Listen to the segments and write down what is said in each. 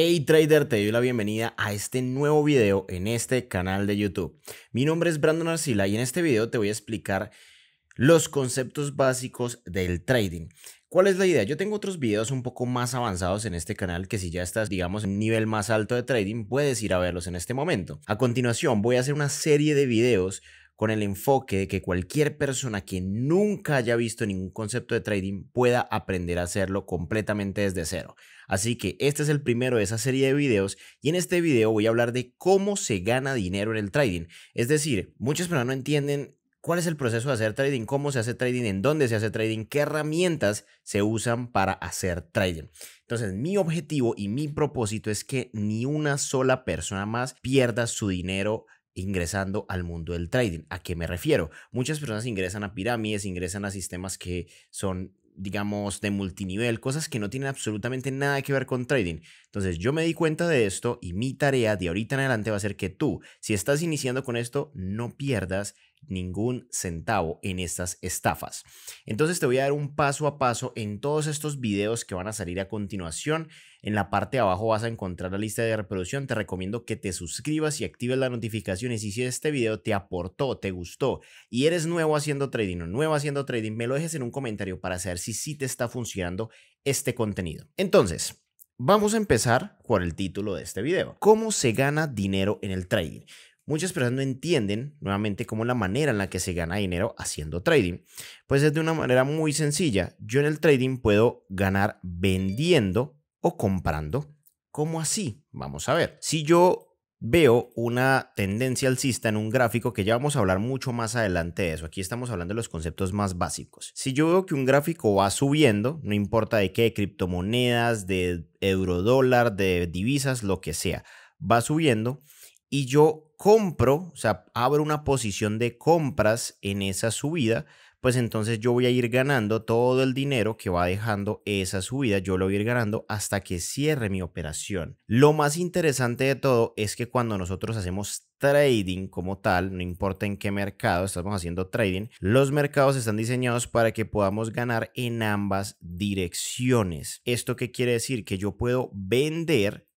Hey Trader, te doy la bienvenida a este nuevo video en este canal de YouTube. Mi nombre es Brandon Arcila y en este video te voy a explicar los conceptos básicos del trading. ¿Cuál es la idea? Yo tengo otros videos un poco más avanzados en este canal que si ya estás, digamos, en un nivel más alto de trading, puedes ir a verlos en este momento. A continuación, voy a hacer una serie de videos con el enfoque de que cualquier persona que nunca haya visto ningún concepto de trading pueda aprender a hacerlo completamente desde cero. Así que este es el primero de esa serie de videos y en este video voy a hablar de cómo se gana dinero en el trading. Es decir, muchas personas no entienden cuál es el proceso de hacer trading, cómo se hace trading, en dónde se hace trading, qué herramientas se usan para hacer trading. Entonces, mi objetivo y mi propósito es que ni una sola persona más pierda su dinero ingresando al mundo del trading. ¿A qué me refiero? Muchas personas ingresan a pirámides, ingresan a sistemas que son digamos, de multinivel, cosas que no tienen absolutamente nada que ver con trading. Entonces yo me di cuenta de esto y mi tarea de ahorita en adelante va a ser que tú, si estás iniciando con esto, no pierdas ningún centavo en estas estafas. Entonces te voy a dar un paso a paso en todos estos videos que van a salir a continuación. En la parte de abajo vas a encontrar la lista de reproducción. Te recomiendo que te suscribas y actives las notificaciones. Y si este video te aportó, te gustó y eres nuevo haciendo trading o nuevo haciendo trading, me lo dejes en un comentario para saber si sí te está funcionando este contenido. Entonces, Vamos a empezar por el título de este video. ¿Cómo se gana dinero en el trading? Muchas personas no entienden nuevamente cómo la manera en la que se gana dinero haciendo trading. Pues es de una manera muy sencilla. Yo en el trading puedo ganar vendiendo o comprando. ¿Cómo así? Vamos a ver. Si yo veo una tendencia alcista en un gráfico que ya vamos a hablar mucho más adelante de eso. Aquí estamos hablando de los conceptos más básicos. Si yo veo que un gráfico va subiendo, no importa de qué, de criptomonedas, de eurodólar, de divisas, lo que sea, va subiendo y yo compro, o sea, abro una posición de compras en esa subida, pues entonces yo voy a ir ganando todo el dinero que va dejando esa subida, yo lo voy a ir ganando hasta que cierre mi operación. Lo más interesante de todo es que cuando nosotros hacemos trading como tal, no importa en qué mercado estamos haciendo trading, los mercados están diseñados para que podamos ganar en ambas direcciones. ¿Esto qué quiere decir? Que yo puedo vender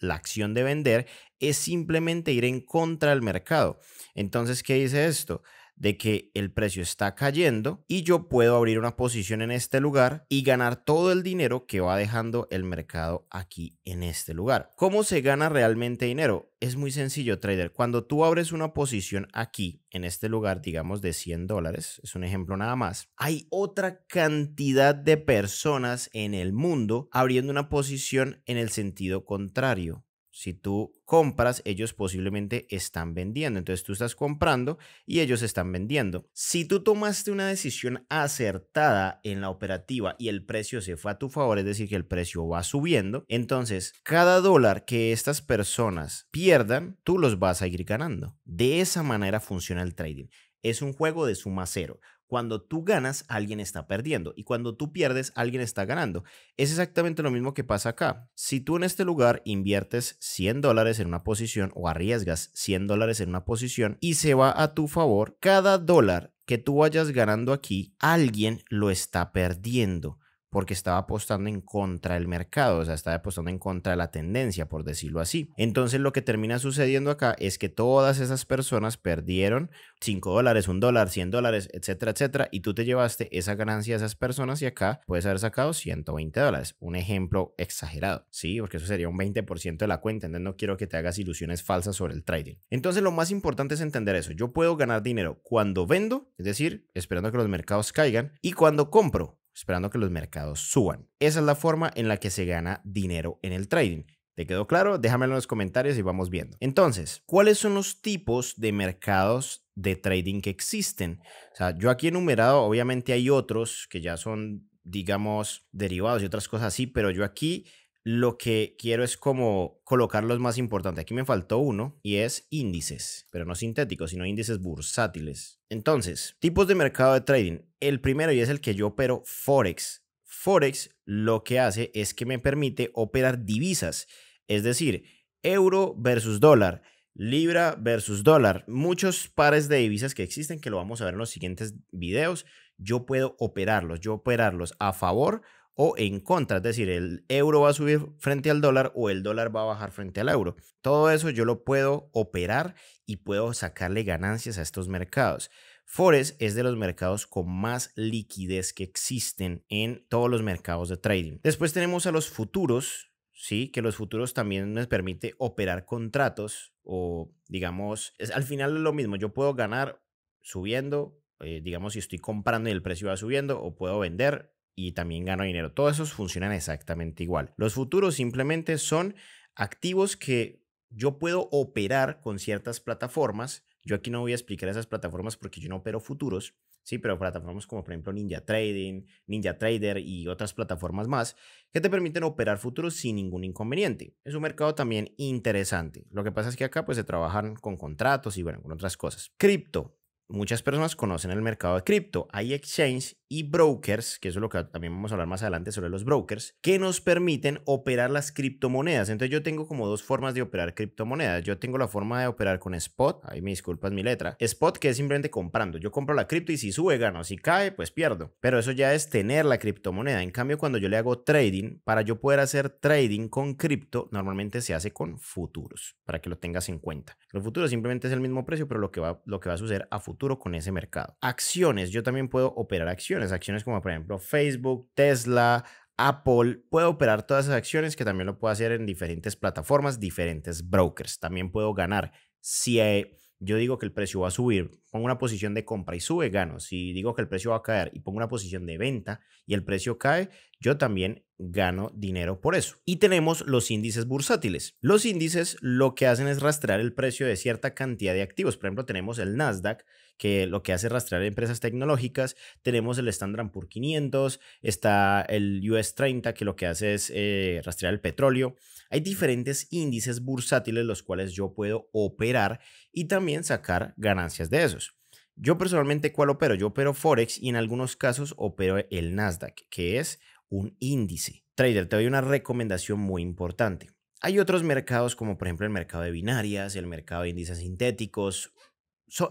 la acción de vender es simplemente ir en contra del mercado. Entonces, ¿qué dice esto? de que el precio está cayendo y yo puedo abrir una posición en este lugar y ganar todo el dinero que va dejando el mercado aquí en este lugar. ¿Cómo se gana realmente dinero? Es muy sencillo, trader. Cuando tú abres una posición aquí, en este lugar, digamos de 100 dólares, es un ejemplo nada más, hay otra cantidad de personas en el mundo abriendo una posición en el sentido contrario. Si tú compras, ellos posiblemente están vendiendo. Entonces tú estás comprando y ellos están vendiendo. Si tú tomaste una decisión acertada en la operativa y el precio se fue a tu favor, es decir, que el precio va subiendo, entonces cada dólar que estas personas pierdan, tú los vas a ir ganando. De esa manera funciona el trading. Es un juego de suma cero. Cuando tú ganas, alguien está perdiendo. Y cuando tú pierdes, alguien está ganando. Es exactamente lo mismo que pasa acá. Si tú en este lugar inviertes 100 dólares en una posición o arriesgas 100 dólares en una posición y se va a tu favor, cada dólar que tú vayas ganando aquí, alguien lo está perdiendo porque estaba apostando en contra del mercado, o sea, estaba apostando en contra de la tendencia, por decirlo así. Entonces lo que termina sucediendo acá es que todas esas personas perdieron 5 dólares, 1 dólar, 100 dólares, etcétera, etcétera, y tú te llevaste esa ganancia de esas personas y acá puedes haber sacado 120 dólares. Un ejemplo exagerado, ¿sí? Porque eso sería un 20% de la cuenta, entonces no quiero que te hagas ilusiones falsas sobre el trading. Entonces lo más importante es entender eso. Yo puedo ganar dinero cuando vendo, es decir, esperando que los mercados caigan, y cuando compro, esperando que los mercados suban. Esa es la forma en la que se gana dinero en el trading. ¿Te quedó claro? Déjamelo en los comentarios y vamos viendo. Entonces, ¿cuáles son los tipos de mercados de trading que existen? O sea, yo aquí he enumerado, obviamente hay otros que ya son, digamos, derivados y otras cosas así, pero yo aquí lo que quiero es como colocar los más importantes. Aquí me faltó uno y es índices, pero no sintéticos, sino índices bursátiles. Entonces, tipos de mercado de trading. El primero y es el que yo opero Forex. Forex lo que hace es que me permite operar divisas, es decir, euro versus dólar, libra versus dólar, muchos pares de divisas que existen que lo vamos a ver en los siguientes videos. Yo puedo operarlos, yo operarlos a favor o en contra, es decir, el euro va a subir frente al dólar o el dólar va a bajar frente al euro. Todo eso yo lo puedo operar y puedo sacarle ganancias a estos mercados. Forex es de los mercados con más liquidez que existen en todos los mercados de trading. Después tenemos a los futuros, ¿sí? Que los futuros también nos permite operar contratos o, digamos, al final es lo mismo, yo puedo ganar subiendo, eh, digamos, si estoy comprando y el precio va subiendo, o puedo vender y también gano dinero. Todos esos funcionan exactamente igual. Los futuros simplemente son activos que yo puedo operar con ciertas plataformas. Yo aquí no voy a explicar esas plataformas porque yo no opero futuros, sí, pero plataformas como por ejemplo Ninja Trading, Ninja Trader y otras plataformas más que te permiten operar futuros sin ningún inconveniente. Es un mercado también interesante. Lo que pasa es que acá pues se trabajan con contratos y bueno, con otras cosas. Cripto, muchas personas conocen el mercado de cripto. Hay exchange y brokers, que eso es lo que también vamos a hablar más adelante sobre los brokers, que nos permiten operar las criptomonedas. Entonces yo tengo como dos formas de operar criptomonedas. Yo tengo la forma de operar con spot, ahí me disculpas mi letra, spot que es simplemente comprando. Yo compro la cripto y si sube gano, si cae pues pierdo. Pero eso ya es tener la criptomoneda. En cambio cuando yo le hago trading, para yo poder hacer trading con cripto, normalmente se hace con futuros, para que lo tengas en cuenta. Los futuros simplemente es el mismo precio, pero lo que va, lo que va a suceder a futuro con ese mercado. Acciones, yo también puedo operar acciones, acciones como por ejemplo Facebook, Tesla, Apple, puedo operar todas esas acciones que también lo puedo hacer en diferentes plataformas, diferentes brokers. También puedo ganar. Si eh, yo digo que el precio va a subir, pongo una posición de compra y sube, gano. Si digo que el precio va a caer y pongo una posición de venta y el precio cae, yo también gano dinero por eso. Y tenemos los índices bursátiles. Los índices lo que hacen es rastrear el precio de cierta cantidad de activos. Por ejemplo, tenemos el Nasdaq que lo que hace rastrear empresas tecnológicas. Tenemos el Standard Poor's 500, está el US 30, que lo que hace es eh, rastrear el petróleo. Hay diferentes índices bursátiles los cuales yo puedo operar y también sacar ganancias de esos. Yo personalmente, ¿cuál opero? Yo opero Forex y en algunos casos opero el Nasdaq, que es un índice. Trader, te doy una recomendación muy importante. Hay otros mercados como por ejemplo el mercado de binarias, el mercado de índices sintéticos,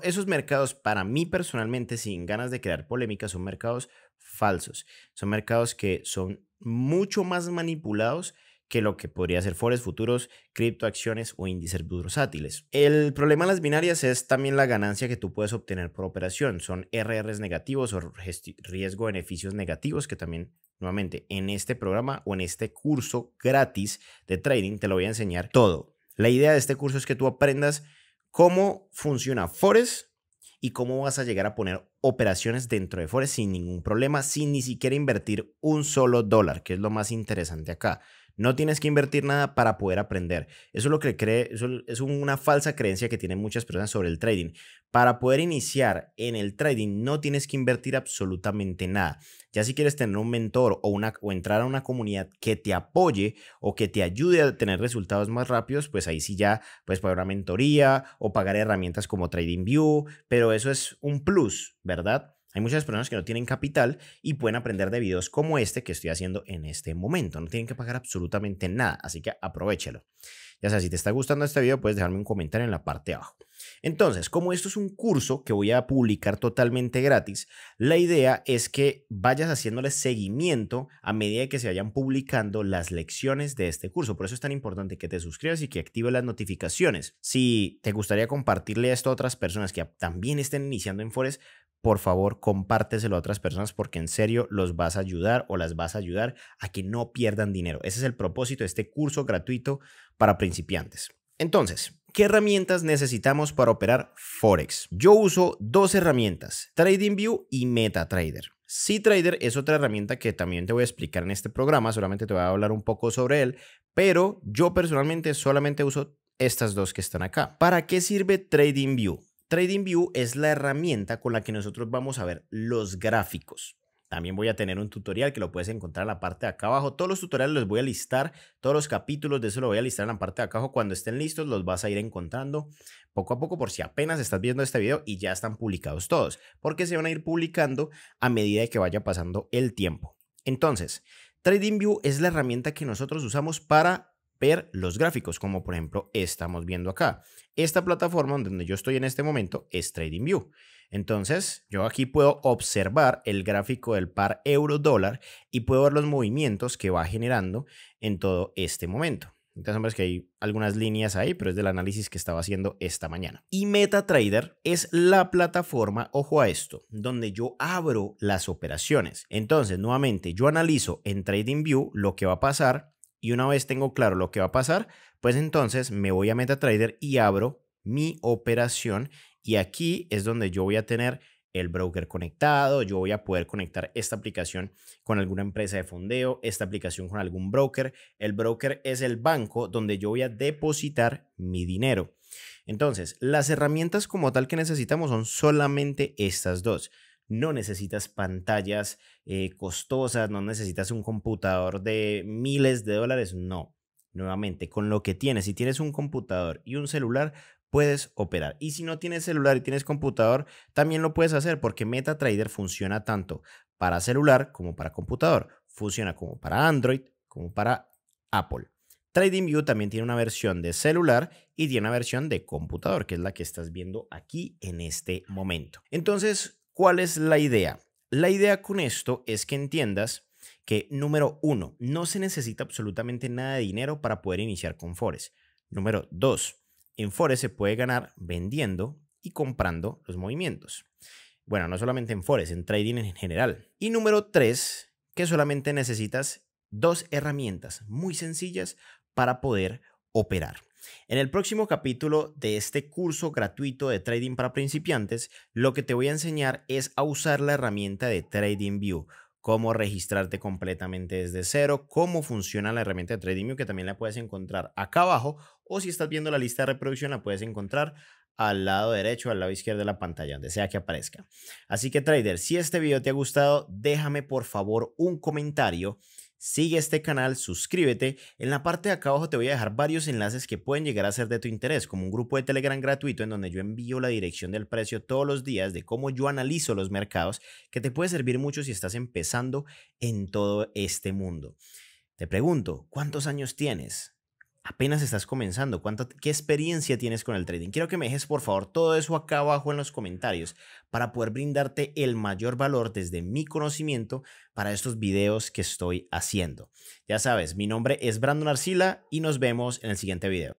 esos mercados, para mí personalmente, sin ganas de crear polémica, son mercados falsos. Son mercados que son mucho más manipulados que lo que podría ser forex futuros, criptoacciones o índices bursátiles. El problema de las binarias es también la ganancia que tú puedes obtener por operación. Son rr negativos o riesgo-beneficios negativos que también nuevamente en este programa o en este curso gratis de trading te lo voy a enseñar todo. La idea de este curso es que tú aprendas cómo funciona Forest y cómo vas a llegar a poner operaciones dentro de Forest sin ningún problema, sin ni siquiera invertir un solo dólar, que es lo más interesante acá. No tienes que invertir nada para poder aprender. Eso es lo que cree, eso es una falsa creencia que tienen muchas personas sobre el trading. Para poder iniciar en el trading no tienes que invertir absolutamente nada. Ya si quieres tener un mentor o, una, o entrar a una comunidad que te apoye o que te ayude a tener resultados más rápidos, pues ahí sí ya puedes pagar una mentoría o pagar herramientas como TradingView, pero eso es un plus, ¿verdad? Hay muchas personas que no tienen capital y pueden aprender de videos como este que estoy haciendo en este momento. No tienen que pagar absolutamente nada, así que aprovechelo. Ya sea, si te está gustando este video, puedes dejarme un comentario en la parte de abajo. Entonces, como esto es un curso que voy a publicar totalmente gratis, la idea es que vayas haciéndole seguimiento a medida que se vayan publicando las lecciones de este curso. Por eso es tan importante que te suscribas y que actives las notificaciones. Si te gustaría compartirle esto a otras personas que también estén iniciando en Forex, por favor, compárteselo a otras personas porque en serio los vas a ayudar o las vas a ayudar a que no pierdan dinero. Ese es el propósito de este curso gratuito para principiantes. Entonces, ¿qué herramientas necesitamos para operar Forex? Yo uso dos herramientas, TradingView y MetaTrader. CTrader es otra herramienta que también te voy a explicar en este programa, solamente te voy a hablar un poco sobre él, pero yo personalmente solamente uso estas dos que están acá. ¿Para qué sirve TradingView? TradingView es la herramienta con la que nosotros vamos a ver los gráficos. También voy a tener un tutorial que lo puedes encontrar en la parte de acá abajo. Todos los tutoriales los voy a listar, todos los capítulos de eso lo voy a listar en la parte de acá abajo. Cuando estén listos los vas a ir encontrando poco a poco por si apenas estás viendo este video y ya están publicados todos, porque se van a ir publicando a medida que vaya pasando el tiempo. Entonces, TradingView es la herramienta que nosotros usamos para ver los gráficos, como por ejemplo estamos viendo acá. Esta plataforma donde yo estoy en este momento es TradingView. Entonces, yo aquí puedo observar el gráfico del par euro-dólar y puedo ver los movimientos que va generando en todo este momento. Entonces, es que hay algunas líneas ahí, pero es del análisis que estaba haciendo esta mañana. Y MetaTrader es la plataforma, ojo a esto, donde yo abro las operaciones. Entonces, nuevamente, yo analizo en TradingView lo que va a pasar y una vez tengo claro lo que va a pasar, pues entonces me voy a MetaTrader y abro mi operación y aquí es donde yo voy a tener el broker conectado, yo voy a poder conectar esta aplicación con alguna empresa de fondeo, esta aplicación con algún broker. El broker es el banco donde yo voy a depositar mi dinero. Entonces, las herramientas como tal que necesitamos son solamente estas dos no necesitas pantallas eh, costosas, no necesitas un computador de miles de dólares, no. Nuevamente, con lo que tienes, si tienes un computador y un celular, puedes operar. Y si no tienes celular y tienes computador, también lo puedes hacer porque MetaTrader funciona tanto para celular como para computador. Funciona como para Android, como para Apple. TradingView también tiene una versión de celular y tiene una versión de computador, que es la que estás viendo aquí en este momento. Entonces, ¿Cuál es la idea? La idea con esto es que entiendas que, número uno, no se necesita absolutamente nada de dinero para poder iniciar con Forex. Número dos, en Forex se puede ganar vendiendo y comprando los movimientos. Bueno, no solamente en Forex, en trading en general. Y número tres, que solamente necesitas dos herramientas muy sencillas para poder operar. En el próximo capítulo de este curso gratuito de trading para principiantes, lo que te voy a enseñar es a usar la herramienta de TradingView cómo registrarte completamente desde cero, cómo funciona la herramienta de TradingView, que también la puedes encontrar acá abajo, o si estás viendo la lista de reproducción, la puedes encontrar al lado derecho, al lado izquierdo de la pantalla, donde sea que aparezca. Así que trader, si este video te ha gustado, déjame por favor un comentario Sigue este canal, suscríbete. En la parte de acá abajo te voy a dejar varios enlaces que pueden llegar a ser de tu interés, como un grupo de Telegram gratuito en donde yo envío la dirección del precio todos los días, de cómo yo analizo los mercados, que te puede servir mucho si estás empezando en todo este mundo. Te pregunto, ¿cuántos años tienes? apenas estás comenzando? ¿Qué experiencia tienes con el trading? Quiero que me dejes, por favor, todo eso acá abajo en los comentarios para poder brindarte el mayor valor desde mi conocimiento para estos videos que estoy haciendo. Ya sabes, mi nombre es Brandon Arcila y nos vemos en el siguiente video.